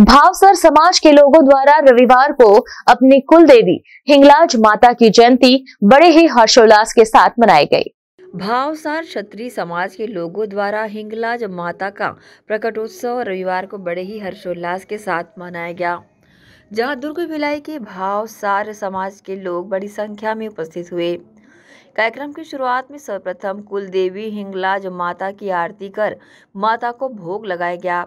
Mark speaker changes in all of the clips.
Speaker 1: भावसर समाज के लोगों द्वारा रविवार को अपनी कुल देवी हिंगलाज माता की जयंती बड़े ही हर्षोल्लास के साथ मनाई गई
Speaker 2: भावसार क्षत्रिय समाज के लोगों द्वारा हिंगलाज माता का प्रकटोत्सव रविवार को बड़े ही हर्षोल्लास के साथ मनाया गया जहां दुर्ग भिलाई के भावसार समाज के लोग बड़ी संख्या में उपस्थित हुए कार्यक्रम की शुरुआत में सर्वप्रथम कुल देवी हिंगलाज माता की आरती कर माता को भोग लगाया गया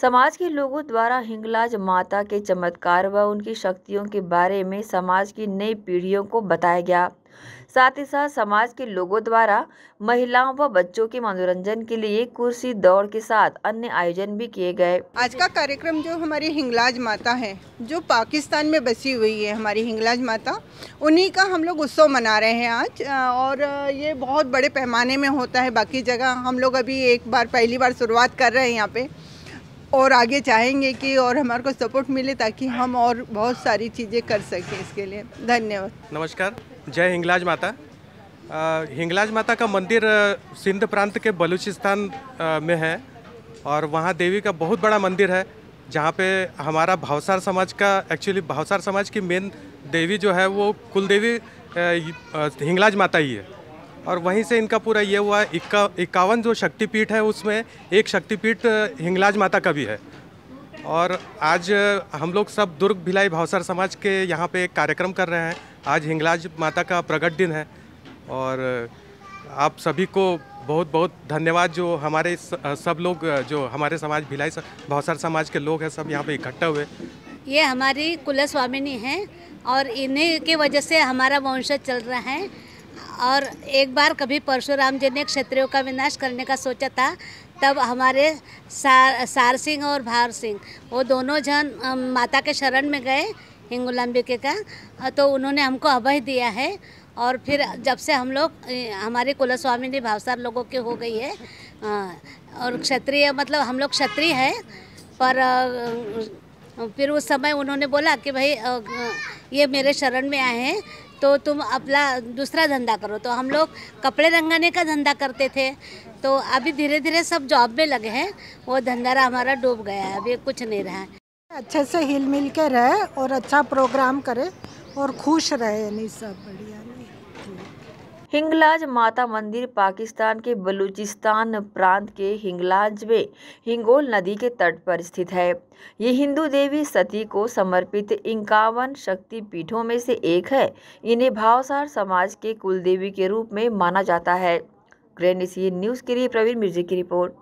Speaker 2: समाज के लोगों द्वारा हिंगलाज माता के चमत्कार व उनकी शक्तियों के बारे में समाज की नई पीढ़ियों को बताया गया साथ ही साथ समाज के लोगों द्वारा महिलाओं व बच्चों के मनोरंजन के लिए कुर्सी दौड़ के साथ अन्य आयोजन भी किए गए
Speaker 3: आज का कार्यक्रम जो हमारी हिंगलाज माता है जो पाकिस्तान में बसी हुई है हमारी हिंगलाज माता उन्हीं का हम लोग उत्सव मना रहे हैं आज और ये बहुत बड़े पैमाने में होता है बाकी जगह हम लोग अभी एक बार पहली बार शुरुआत कर रहे हैं यहाँ पे और आगे चाहेंगे कि और हमारे को सपोर्ट मिले ताकि हम और बहुत सारी चीज़ें कर सकें इसके लिए धन्यवाद
Speaker 4: नमस्कार जय हिंगलाज माता हिंगलाज माता का मंदिर सिंध प्रांत के बलूचिस्तान में है और वहाँ देवी का बहुत बड़ा मंदिर है जहाँ पे हमारा भावसार समाज का एक्चुअली भावसार समाज की मेन देवी जो है वो कुल देवी हिंगलाज माता ही है और वहीं से इनका पूरा ये हुआ है इक्का इक्यावन जो शक्तिपीठ है उसमें एक शक्तिपीठ हिंगलाज माता का भी है और आज हम लोग सब दुर्ग भिलाई भावसर समाज के यहाँ पे एक कार्यक्रम कर रहे हैं आज हिंगलाज माता का प्रगट दिन है और आप सभी को बहुत बहुत धन्यवाद जो हमारे सब लोग जो हमारे समाज भिलाई भावसर समाज के लोग हैं सब यहाँ पे इकट्ठा हुए
Speaker 1: ये हमारी कुल स्वामिनी हैं और इन्हीं की वजह से हमारा वंशज चल रहा है और एक बार कभी परशुराम जी ने क्षत्रियों का विनाश करने का सोचा था तब हमारे सार सार सिंह और भार सिंह वो दोनों जन माता के शरण में गए हिंगुलाम्बिके का तो उन्होंने हमको अभय दिया है और फिर जब से हम लोग हमारे कुलस्वामिनी भावसार लोगों के हो गई है और क्षत्रिय मतलब हम लोग क्षत्रिय हैं पर फिर उस समय उन्होंने बोला कि भाई ये मेरे शरण में आए हैं तो तुम अपना दूसरा धंधा करो तो हम लोग कपड़े रंगाने का धंधा करते थे तो अभी धीरे धीरे सब जॉब में लगे हैं वो धंधा हमारा डूब गया है अभी कुछ नहीं रहा है
Speaker 3: अच्छे से हिल मिल के रहे और अच्छा प्रोग्राम करे और खुश रहे
Speaker 2: नहीं सब बढ़िया हिंगलाज माता मंदिर पाकिस्तान के बलूचिस्तान प्रांत के हिंगलाज में हिंगोल नदी के तट पर स्थित है ये हिंदू देवी सती को समर्पित इक्यावन शक्ति पीठों में से एक है इन्हें भावसार समाज के कुलदेवी के रूप में माना जाता है ग्रैंड न्यूज़ के लिए प्रवीण मिर्जी की रिपोर्ट